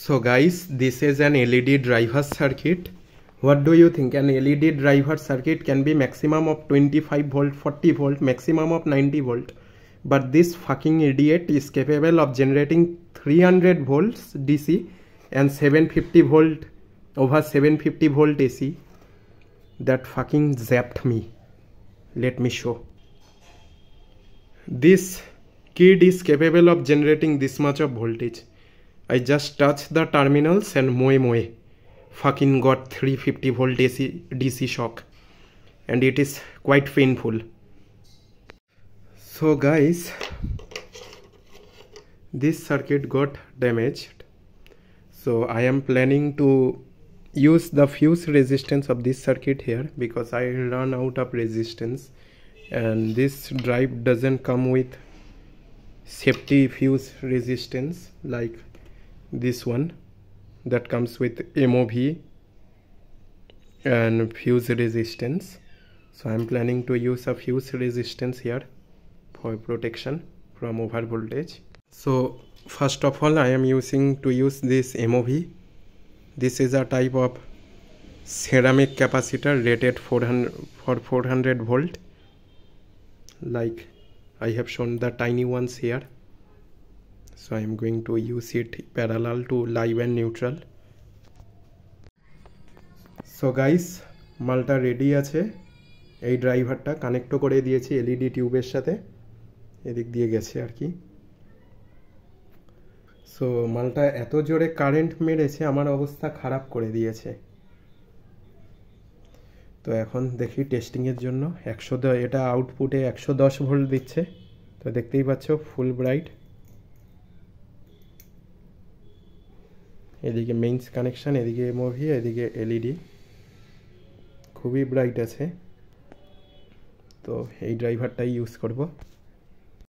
so guys this is an led driver circuit what do you think an led driver circuit can be maximum of 25 volt 40 volt maximum of 90 volt but this fucking idiot is capable of generating 300 volts dc and 750 volt over 750 volt ac that fucking zapped me let me show this kid is capable of generating this much of voltage I just touched the terminals and moe moe. Fucking got 350 volt DC, DC shock. And it is quite painful. So guys, this circuit got damaged. So I am planning to use the fuse resistance of this circuit here because I run out of resistance and this drive doesn't come with safety fuse resistance like this one that comes with MOV and fuse resistance so I'm planning to use a fuse resistance here for protection from over voltage so first of all I am using to use this MOV this is a type of ceramic capacitor rated 400 for 400 volt like I have shown the tiny ones here so I am going to use it parallel to live and neutral so guys মালটা ready আছে এই ড্রাইভারটা কানেক্টও করে দিয়েছি e LED টিউবের সাথে এদিক দিয়ে গেছে আর কি সো মালটা এত জোরে কারেন্ট মেরেছে আমার অবস্থা খারাপ করে দিয়েছে তো এখন দেখি টেস্টিংয়ের জন্য একশো এটা আউটপুটে একশো দশ ভোল্ট দিচ্ছে তো দেখতেই পাচ্ছ ফুল ব্রাইট এদিকে মেইনস কানেকশান এদিকে মুভি এদিকে এলইডি e খুবই ব্রাইট আছে তো এই ড্রাইভারটাই ইউজ করব